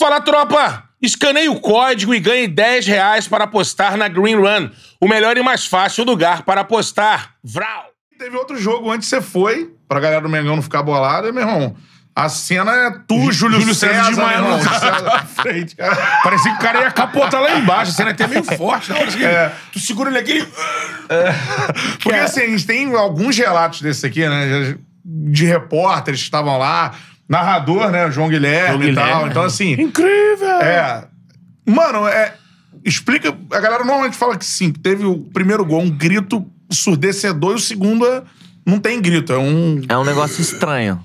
Fala, tropa! Escaneie o código e ganhe 10 reais para apostar na Green Run, o melhor e mais fácil lugar para apostar. Vral! Teve outro jogo antes você foi, pra galera do Mengão não ficar bolada, meu irmão. A cena é tu, Júlio, Júlio César, César de manhã na frente, Parecia que o cara ia capotar lá embaixo. A cena é até meio forte. Né? é. Tu segura ele aqui... É. Porque, assim, a gente tem alguns relatos desse aqui, né? De repórteres que estavam lá narrador, né? João Guilherme, João Guilherme e tal. Então, assim. Incrível! É. Mano, é. Explica. A galera normalmente fala que sim, teve o primeiro gol, um grito surdecedor, e o segundo é, não tem grito. É um. É um negócio estranho.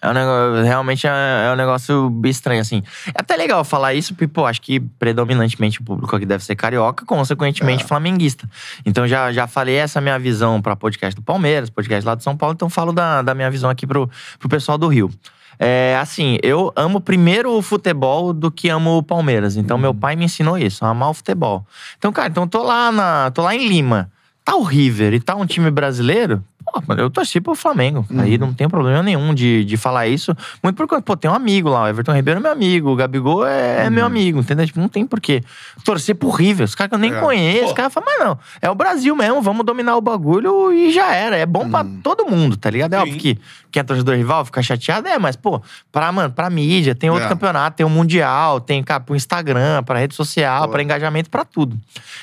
É um negócio, realmente é, é, um negócio estranho, assim. É até legal falar isso, porque, pô, acho que predominantemente o público aqui deve ser carioca, consequentemente é. flamenguista. Então já, já falei essa minha visão para podcast do Palmeiras, podcast lá de São Paulo, então falo da, da minha visão aqui pro, pro pessoal do Rio. É, assim, eu amo primeiro o futebol do que amo o Palmeiras. Então, uhum. meu pai me ensinou isso, amar o futebol. Então, cara, então tô lá, na, tô lá em Lima. Tá o River e tá um time brasileiro, eu torci pro Flamengo. Uhum. Aí não tem problema nenhum de, de falar isso. Muito por conta, pô, tem um amigo lá, o Everton Ribeiro é meu amigo, o Gabigol é, é uhum. meu amigo, entendeu? Tipo, não tem porquê. Torcer pro River, os caras que eu nem é. conheço, os caras falam, mas não, é o Brasil mesmo, vamos dominar o bagulho e já era. É bom uhum. pra todo mundo, tá ligado? É óbvio que quem é torcedor rival fica chateado, é, mas, pô, pra, mano, pra mídia, tem outro é. campeonato, tem o Mundial, tem, cara, pro Instagram, pra rede social, pô. pra engajamento, pra tudo.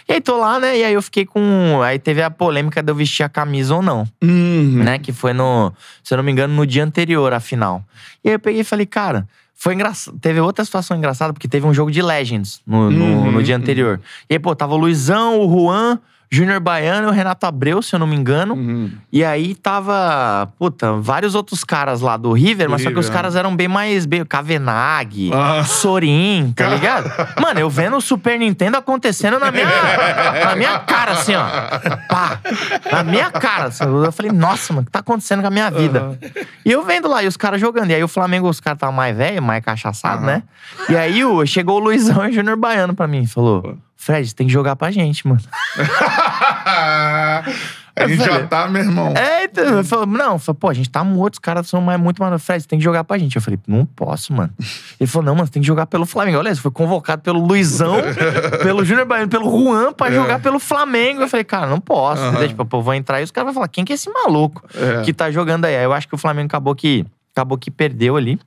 E aí tô lá, né, e aí eu fiquei com. Aí teve a polêmica de eu vestir a camisa ou não. Hum uhum. né? Que foi no, se eu não me engano, no dia anterior à final. E aí eu peguei e falei, cara, foi engraçado. Teve outra situação engraçada, porque teve um jogo de Legends no, no, no uhum, dia uhum. anterior. E aí, pô, tava o Luizão, o Juan, Júnior Baiano e o Renato Abreu, se eu não me engano. Uhum. E aí tava, puta, vários outros caras lá do River, mas só que os né? caras eram bem mais. Bem, Kavenag, ah. Sorin, tá ligado? Mano, eu vendo o Super Nintendo acontecendo na minha, na minha cara, assim, ó. Pá! Na minha cara. Assim, eu falei, nossa, mano, o que tá acontecendo com a minha vida? Uhum. E eu vendo lá, e os caras jogando. E aí o Flamengo, os caras estavam mais velho, mais cachaçados, uhum. né? E aí o, chegou o Luizão e o Júnior Baiano pra mim falou. Fred, tem que jogar pra gente, mano. a gente já tá, meu irmão. É, então, eu falei, não, eu falei, pô, a gente tá morto, os caras são mais, muito mais. Fred, tem que jogar pra gente. Eu falei, não posso, mano. Ele falou, não, mano, tem que jogar pelo Flamengo. Olha, você foi convocado pelo Luizão, pelo Júnior Baiano, pelo Juan pra é. jogar pelo Flamengo. Eu falei, cara, não posso. Uhum. Tipo, pô, vou entrar e os caras vão falar, quem que é esse maluco é. que tá jogando aí? Aí eu acho que o Flamengo acabou que, acabou que perdeu ali.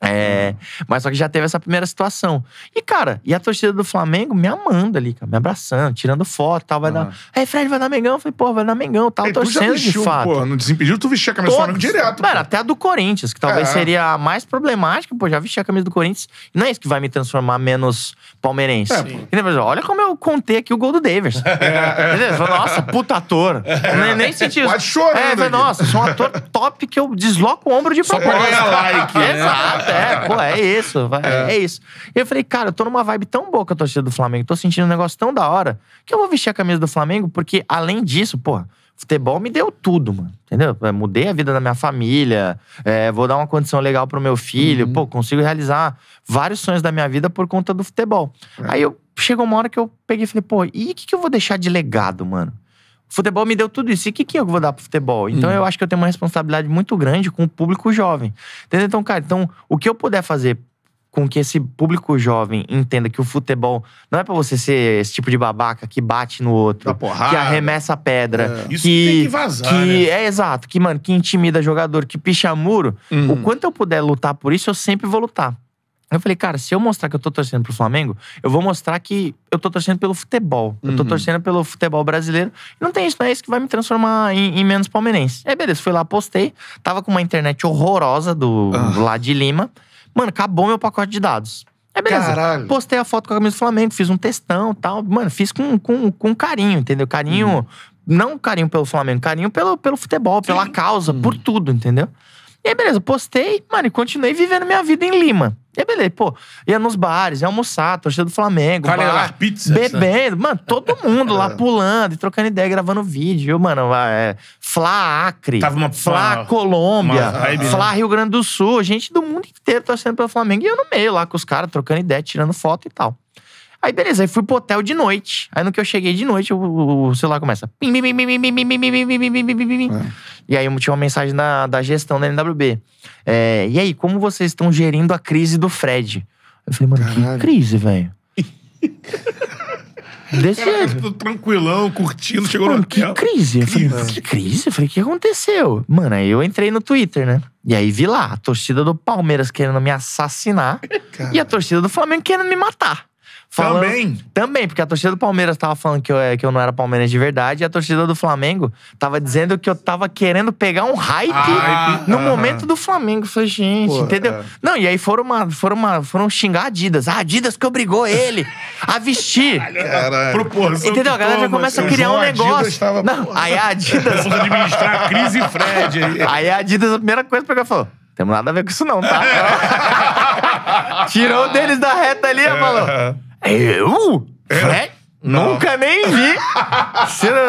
É, uhum. mas só que já teve essa primeira situação. E, cara, e a torcida do Flamengo me amando ali, cara, me abraçando, tirando foto, tal, vai ah. dar. Aí, Fred, vai dar Mengão? Eu falei, pô, vai dar Mengão, tal, Ei, torcendo vestiu, de fato. Pô, no desimpedido, tu vestia a camisa Todos, do Flamengo direto. Mano, até a do Corinthians, que talvez é. seria a mais problemática, pô, já vesti a camisa do Corinthians. Não é isso que vai me transformar menos palmeirense. É, Entendeu? Olha como eu contei aqui o gol do Davis. É, Entendeu? nossa, puta ator. É. Nem, nem senti isso. Quase chorando. É, falei, nossa, sou um ator top que eu desloco o ombro de propósito. Só like. Exato. Né? é, pô, é isso, vai, é. é. isso. E eu falei, cara, eu tô numa vibe tão boa com a torcida do Flamengo, tô sentindo um negócio tão da hora, que eu vou vestir a camisa do Flamengo, porque além disso, pô, futebol me deu tudo, mano. Entendeu? É, mudei a vida da minha família, é, vou dar uma condição legal pro meu filho, uhum. pô, consigo realizar vários sonhos da minha vida por conta do futebol. É. Aí eu chegou uma hora que eu peguei e falei, pô, e o que, que eu vou deixar de legado, mano? futebol me deu tudo isso. E o que, que eu vou dar pro futebol? Então hum. eu acho que eu tenho uma responsabilidade muito grande com o público jovem. Entendeu? Então, cara, então, o que eu puder fazer com que esse público jovem entenda que o futebol não é para você ser esse tipo de babaca que bate no outro, que arremessa a pedra, é. que, Isso que tem que vazar, que né? é exato, que mano, que intimida jogador, que picha muro. Hum. O quanto eu puder lutar por isso, eu sempre vou lutar. Eu falei, cara, se eu mostrar que eu tô torcendo pro Flamengo, eu vou mostrar que eu tô torcendo pelo futebol. Uhum. Eu tô uhum. torcendo pelo futebol brasileiro. Não tem isso, não é isso que vai me transformar em, em menos palmeirense. é beleza, fui lá, postei. Tava com uma internet horrorosa do, lado ah. do lá de Lima. Mano, acabou meu pacote de dados. É beleza. Caralho. Postei a foto com a camisa do Flamengo, fiz um textão tal. Mano, fiz com, com, com carinho, entendeu? Carinho. Uhum. Não carinho pelo Flamengo, carinho pelo, pelo futebol, Sim. pela causa, uhum. por tudo, entendeu? E aí, beleza, postei, mano, e continuei vivendo minha vida em Lima. E aí, beleza, pô, ia nos bares, ia almoçar, torcida do Flamengo, é bar, bebendo, né? mano, todo mundo lá é. pulando e trocando ideia, gravando vídeo, mano, é, Fla Acre, Tava uma, Flá uma, Colômbia, uma vibe, né? Rio Grande do Sul, gente do mundo inteiro torcendo pelo Flamengo e eu no meio lá com os caras, trocando ideia, tirando foto e tal. Aí, beleza, aí fui pro hotel de noite. Aí no que eu cheguei de noite, o, celular começa. E aí tinha uma mensagem da, da gestão da NWB. É, e aí, como vocês estão gerindo a crise do Fred? Eu falei, mano, Caralho. que crise, velho. Desse tudo Tranquilão, curtindo, chegou mano, no hotel. Que crise. Eu falei, que crise? Eu falei, o que aconteceu? Mano, aí eu entrei no Twitter, né? E aí vi lá a torcida do Palmeiras querendo me assassinar Caralho. e a torcida do Flamengo querendo me matar. Falando, também? Também, porque a torcida do Palmeiras tava falando que eu, é, que eu não era palmeirense de verdade e a torcida do Flamengo tava dizendo que eu tava querendo pegar um hype ah, no uh -huh. momento do Flamengo. falei, gente, Pô, entendeu? É. Não, e aí foram, uma, foram, uma, foram xingar a Adidas. A ah, Adidas que obrigou ele a vestir. Caralho. É entendeu? A galera já começa a né? criar um negócio. Tava... Não, aí a Adidas... Vamos administrar a crise Fred. Aí. aí a Adidas, a primeira coisa que pegou falou, temos nada a ver com isso não, tá? Tirou deles da reta ali e falou... É. Eu? né? Nunca nem vi.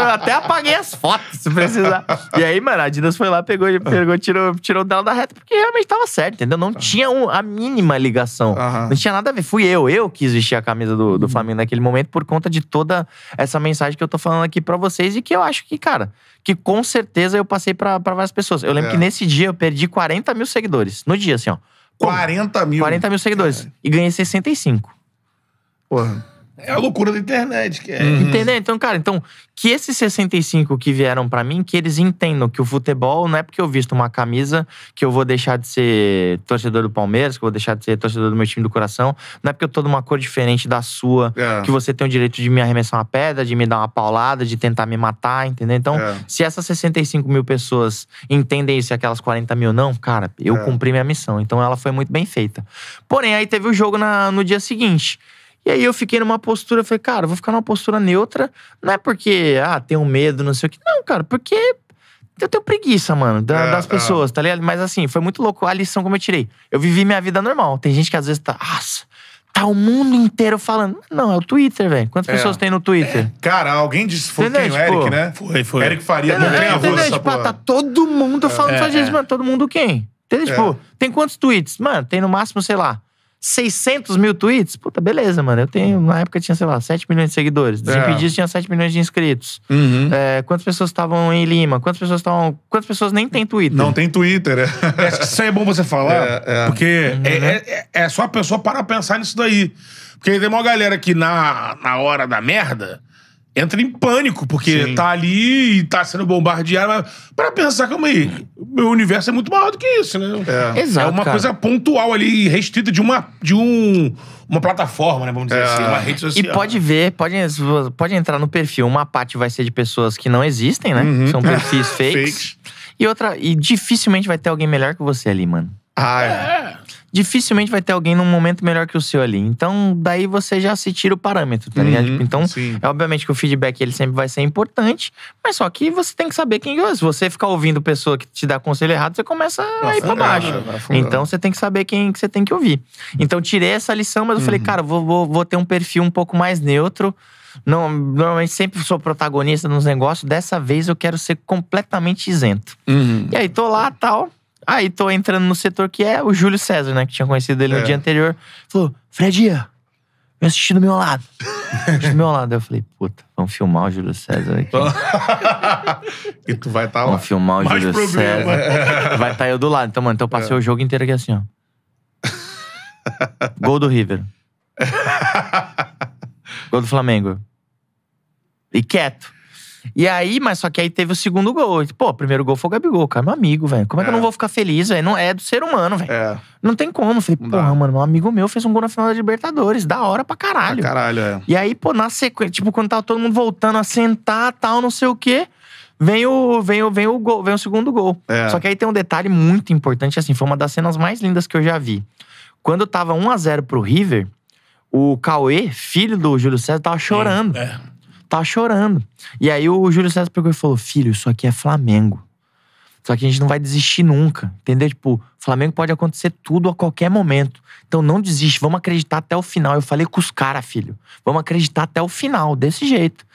Até apaguei as fotos, se precisar. E aí, mano, a Adidas foi lá, pegou, pegou tirou, tirou dela da reta, porque realmente tava certo, entendeu? Não tá. tinha um- a mínima ligação. Não tinha nada a ver. Fui eu, eu quis vestir a camisa do, do uhum. Flamengo naquele momento por conta de toda essa mensagem que eu tô falando aqui pra vocês e que eu acho que, cara, que com certeza eu passei pra, várias pessoas. Eu lembro É. que nesse dia eu perdi 40 mil seguidores. No dia, assim, ó. 40 mil. 40 mil seguidores. E ganhei 65. Porra. É a loucura da internet, que é. Uhum. Entendeu? Então, cara, então, que esses 65 que vieram para mim, que eles entendam que o futebol não é porque eu visto uma camisa que eu vou deixar de ser torcedor do Palmeiras, que eu vou deixar de ser torcedor do meu time do coração, não é porque eu tô de uma cor diferente da sua, é. que você tem o direito de me arremessar uma pedra, de me dar uma paulada, de tentar me matar, entendeu? Então, é. se essas 65 mil pessoas entendem isso e aquelas 40 mil não, cara, eu é. cumpri minha missão. Então ela foi muito bem feita. Porém, aí teve o jogo na, no dia seguinte. E aí eu fiquei numa postura, falei, cara, vou ficar numa postura neutra. Não é porque, ah, tenho medo, não sei o que. Não, cara, porque eu tenho preguiça, mano, da, é, das é. pessoas, é. tá ligado? Mas assim, foi muito louco a lição que eu tirei. Eu vivi minha vida normal. Tem gente que às vezes tá. Nossa, tá o mundo inteiro falando. Não, é o Twitter, velho. Quantas é. pessoas tem no Twitter? É, cara, alguém disse. Foi Entendeu? quem? Tipo, o Eric, né? Foi, foi. Eric Faria, Entendeu? não tem tipo, ah, tá porra. Tá todo mundo falando é, só disso, é. mano. Todo mundo quem? Entendeu? Tipo, tem quantos tweets? Mano, tem no máximo, sei lá. 600 mil tweets? Puta, beleza, mano. Eu tenho, na época tinha, sei lá, 7 milhões de seguidores. Desimpedidos é. tinha 7 milhões de inscritos. Uhum. É, quantas pessoas estavam em Lima? Quantas pessoas estavam. Quantas pessoas nem tem Twitter? Não tem Twitter, é. é isso é bom você falar, é, é. porque é, uhum. É, é, é, só a pessoa para pensar nisso daí. Porque tem uma galera que na, na hora da merda entra em pânico, porque Sim. tá ali e tá sendo bombardeado. Mas pra pensar, calma aí, meu universo é muito maior do que isso, né? É, é Exato, é uma cara. coisa pontual ali, restrita de uma. De um, uma plataforma, né? Vamos dizer é. assim, uma rede social. E pode ver, pode, pode entrar no perfil. Uma parte vai ser de pessoas que não existem, né? Uhum. São perfis fakes. fakes. E outra, e dificilmente vai ter alguém melhor que você ali, mano. Ah, é. é dificilmente vai ter alguém num momento melhor que o seu ali. Então, daí você já se tira o parâmetro, tá uhum, ligado? Tipo, então, sim. é obviamente que o feedback ele sempre vai ser importante, mas só que você tem que saber quem é. Se você ficar ouvindo pessoa que te dá conselho errado, você começa a ir pra é, baixo. Então, você tem que saber quem que você tem que ouvir. Então, tirei essa lição, mas eu uhum. falei, cara, vou, vou, vou ter um perfil um pouco mais neutro. Não, normalmente sempre sou protagonista nos negócios. Dessa vez eu quero ser completamente isento. Uhum. E aí tô lá, tal. Aí ah, tô entrando no setor que é o Júlio César, né? Que tinha conhecido ele no é. dia anterior. Falou, Fredia, vem assistir do meu lado. do meu lado. Eu falei, puta, vamos filmar o Júlio César aqui. e tu vai estar tá lá. Vamos filmar o Mais Júlio problema. César. vai estar tá eu do lado. Então, mano, então eu passei é. o jogo inteiro aqui assim, ó. Gol do River. Gol do Flamengo. E quieto. E aí, mas só que aí teve o segundo gol. Pô, primeiro gol foi o Gabigol, cara, meu amigo, velho. Como é, que eu é. não vou ficar feliz, velho? Não é do ser humano, velho. É. Não tem como. Falei, porra, mano, meu amigo meu fez um gol na final da Libertadores. Da hora pra caralho. Pra caralho, é. E aí, pô, na sequência, tipo, quando tava todo mundo voltando a sentar, tal, não sei o quê vem o, vem o, vem o gol, vem o segundo gol. É. Só que aí tem um detalhe muito importante, assim, foi uma das cenas mais lindas que eu já vi. Quando tava 1 a 0 pro River, o Cauê, filho do Júlio César, tava chorando. Hum, é tá chorando. E aí o Júlio César pegou e falou: Filho, isso aqui é Flamengo. Só que a gente não vai desistir nunca, entendeu? Tipo, Flamengo pode acontecer tudo a qualquer momento. Então não desiste, vamos acreditar até o final. Eu falei com os caras, filho. Vamos acreditar até o final, desse jeito.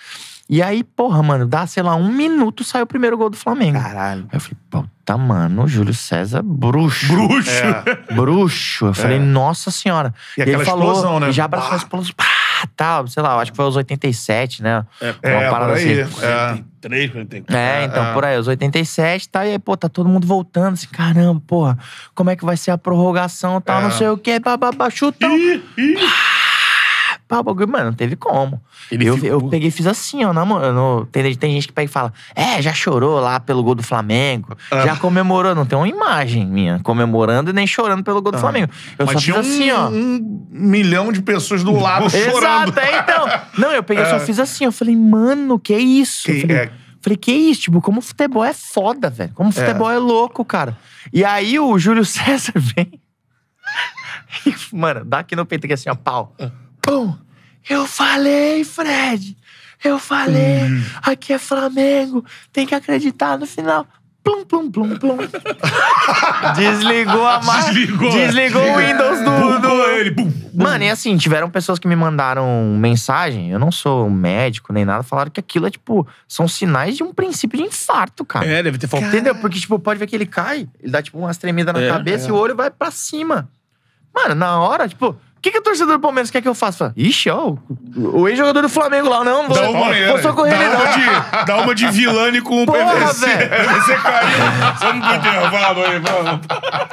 E aí, porra, mano, dá, sei lá, um minuto saiu o primeiro gol do Flamengo. Caralho. Aí eu falei, puta, mano, o Júlio César bruxo. Bruxo! É. Bruxo. Eu falei, é. nossa senhora. E, e ele falou, explosão, né? E já abraçou ah. a Pá! ah, tal, tá, sei lá, acho que foi os 87, né? É, uma é, parada por aí. Assim. É. 43, 44. É, então, é. por aí, os 87, tá? E aí, pô, tá todo mundo voltando, assim, caramba, porra, como é que vai ser a prorrogação, tal, é. não sei o quê, bababá, chutão. Ih, ih. Ah, Pá, o bagulho, mano, não teve como. Ele eu, ficou... eu peguei e fiz assim, ó, na mão. Tem, tem gente que pega e fala, é, já chorou lá pelo gol do Flamengo, ah. já comemorou. Não tem uma imagem minha comemorando e nem chorando pelo gol do ah. Flamengo. Eu Mas só tinha fiz assim, um, ó. Um milhão de pessoas do lado chorando. Exato, é, então. Não, eu peguei e é. só fiz assim, eu falei, mano, que isso? Que, falei, é... Falei, que isso? Tipo, como futebol é foda, velho. Como é. futebol é. é louco, cara. E aí o Júlio César vem. mano, dá aqui no peito que é assim, ó, pau. Ah. Pum. Eu falei, Fred. Eu falei. Hum. Aqui é Flamengo. Tem que acreditar no final. Plum, plum, plum, plum. Desligou a máquina. Desligou. Desligou o Windows do. do... Ele, bum, bum. Mano, e assim, tiveram pessoas que me mandaram mensagem. Eu não sou médico nem nada. Falaram que aquilo é tipo. São sinais de um princípio de infarto, cara. É, deve ter faltado. Entendeu? Porque, tipo, pode ver que ele cai, ele dá, tipo, umas tremidas na é, cabeça é. e o olho vai pra cima. Mano, na hora, tipo que, que o torcedor do Palmeiras quer que eu faça? Ixi, ó, o ex-jogador do Flamengo lá, não, vou, dá uma, vou socorrer dá ele, uma não. De, dá uma de vilane com o Porra, PVC. Você caiu, você não intervalo aí, mano.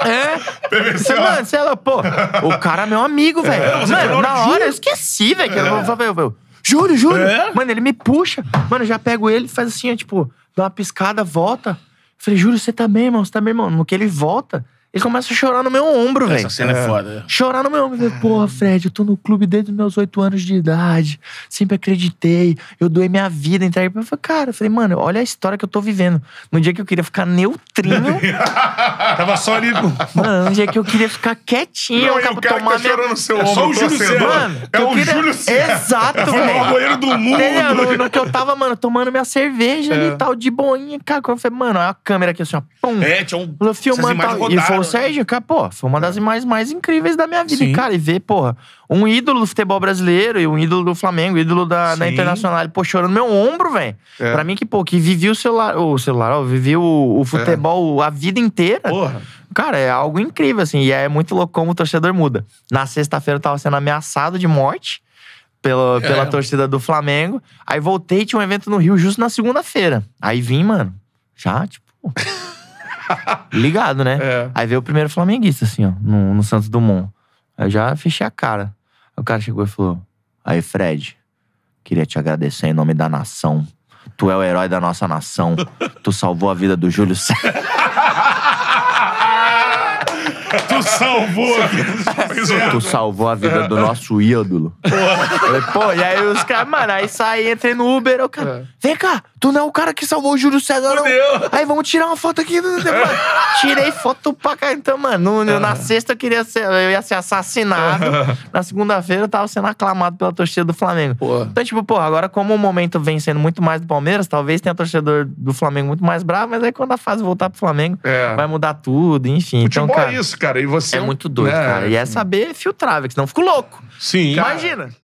É? PVC, ó. Mano, você é lá, pô, o cara é meu amigo, velho. É, mano, na hora, eu esqueci, velho, Juro, é. eu, eu, Júlio, Júlio. É? Mano, ele me puxa. Mano, eu já pego ele, faz assim, ó, tipo, dá uma piscada, volta. falei, Júlio, você tá bem, irmão? Você tá bem, irmão? No que ele volta, ele começa a chorar no meu ombro, velho. Essa cena é, é, foda. Chorar no meu ombro. Véio. Porra, Fred, eu tô no clube desde os meus oito anos de idade. Sempre acreditei. Eu doei minha vida, entrei. Eu falei, cara, eu falei, mano, olha a história que eu tô vivendo. No dia que eu queria ficar neutrinho. Tava só ali. Mano, no dia que eu queria ficar quietinho. Não, eu acabo tomar tá minha... no seu ombro. É só o Júlio César. Mano, é o queria... Júlio César. Exato, velho. É o banheiro do mundo. É, no, no, que eu tava, mano, tomando minha cerveja é. ali e tal, de boinha, cara. Eu falei, mano, olha a câmera aqui assim, ó. Pum. É, tinha um. Filmando, tal. E o Sérgio, cara, pô, foi uma das imagens é. mais incríveis da minha vida. E, cara, e ver, porra, um ídolo do futebol brasileiro e um ídolo do Flamengo, ídolo da, da Sim. Internacional, pô, chorando no meu ombro, velho. É. Pra mim que, pô, que vivi o celular, o celular, ó, vivi o, o futebol a vida inteira. Porra. Cara, é algo incrível, assim. E é muito louco como o torcedor muda. Na sexta-feira eu tava sendo ameaçado de morte pela, é. pela torcida do Flamengo. Aí voltei, tinha um evento no Rio justo na segunda-feira. Aí vim, mano, já, tipo... ligado, né? É. Aí veio o primeiro flamenguista, assim, ó, no, no Santos Dumont. Aí eu já fechei a cara. Aí o cara chegou e falou: Aí, Fred, queria te agradecer em nome da nação. Tu é o herói da nossa nação. Tu salvou a vida do Júlio César. tu salvou a vida tá Tu salvou a vida do nosso ídolo. Falei, Pô, e aí os caras, mano, aí saí, entrei no Uber, eu, cara, é. vem cá, tu não é o cara que salvou o Júlio César, não. Aí vamos tirar uma foto aqui. Né, né, tirei foto pra cá. Então, mano, no, na é. sexta eu queria ser, eu ia ser assassinado. É. Na segunda-feira eu tava sendo aclamado pela torcida do Flamengo. Porra. Então, tipo, pô, agora como o momento vem sendo muito mais do Palmeiras, talvez tenha torcedor do Flamengo muito mais bravo, mas aí quando a fase voltar pro Flamengo, é. vai mudar tudo, enfim. Futebol então, cara, é isso, cara. E você. É muito doido, né? cara. E é saber filtrar, porque senão eu fico louco. Sim. Imagina.